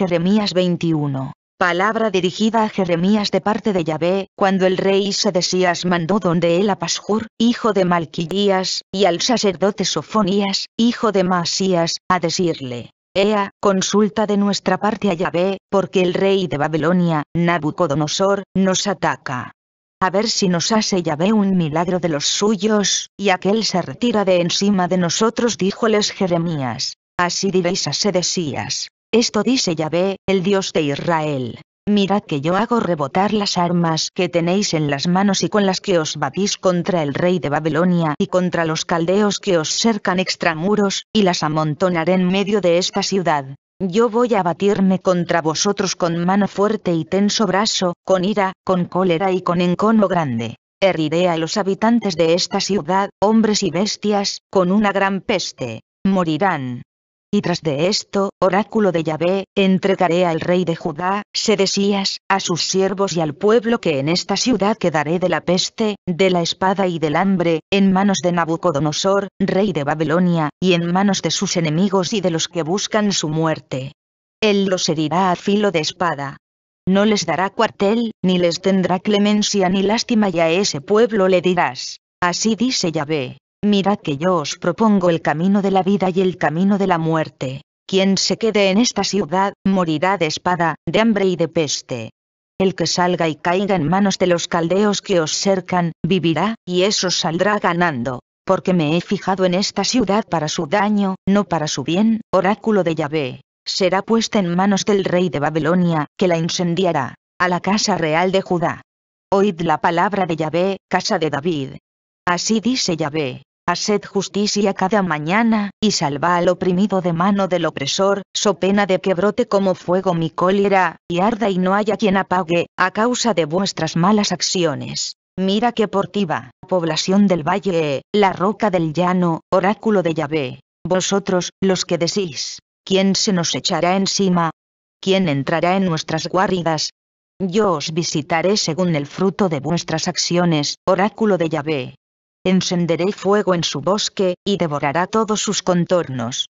Jeremías 21. Palabra dirigida a Jeremías de parte de Yahvé, cuando el rey Sedesías mandó donde él a Pashur, hijo de Malquillías, y al sacerdote Sofonías, hijo de Masías, a decirle, Ea, consulta de nuestra parte a Yahvé, porque el rey de Babilonia, Nabucodonosor, nos ataca. A ver si nos hace Yahvé un milagro de los suyos, y aquel se retira de encima de nosotros, díjoles Jeremías. Así diréis a Sedesías, esto dice Yahvé, el Dios de Israel. Mirad que yo hago rebotar las armas que tenéis en las manos y con las que os batís contra el rey de Babilonia y contra los caldeos que os cercan extramuros, y las amontonaré en medio de esta ciudad. Yo voy a batirme contra vosotros con mano fuerte y tenso brazo, con ira, con cólera y con encono grande. Heriré a los habitantes de esta ciudad, hombres y bestias, con una gran peste. Morirán, y tras de esto, oráculo de Yahvé, entregaré al rey de Judá, Sedesías, a sus siervos y al pueblo que en esta ciudad quedaré de la peste, de la espada y del hambre, en manos de Nabucodonosor, rey de Babilonia, y en manos de sus enemigos y de los que buscan su muerte. Él los herirá a filo de espada. No les dará cuartel, ni les tendrá clemencia ni lástima y a ese pueblo le dirás. Así dice Yahvé, Mirad que yo os propongo el camino de la vida y el camino de la muerte. Quien se quede en esta ciudad, morirá de espada, de hambre y de peste. El que salga y caiga en manos de los caldeos que os cercan, vivirá, y eso saldrá ganando. Porque me he fijado en esta ciudad para su daño, no para su bien, oráculo de Yahvé. Será puesta en manos del rey de Babilonia, que la incendiará. A la casa real de Judá. Oíd la palabra de Yahvé, casa de David. Así dice Yahvé, Haced justicia cada mañana, y salva al oprimido de mano del opresor, so pena de que brote como fuego mi cólera, y arda y no haya quien apague, a causa de vuestras malas acciones. Mira que portiva, población del valle, la roca del llano, oráculo de Yahvé. Vosotros, los que decís, ¿quién se nos echará encima? ¿Quién entrará en nuestras guaridas? Yo os visitaré según el fruto de vuestras acciones, oráculo de Yahvé encenderé fuego en su bosque, y devorará todos sus contornos.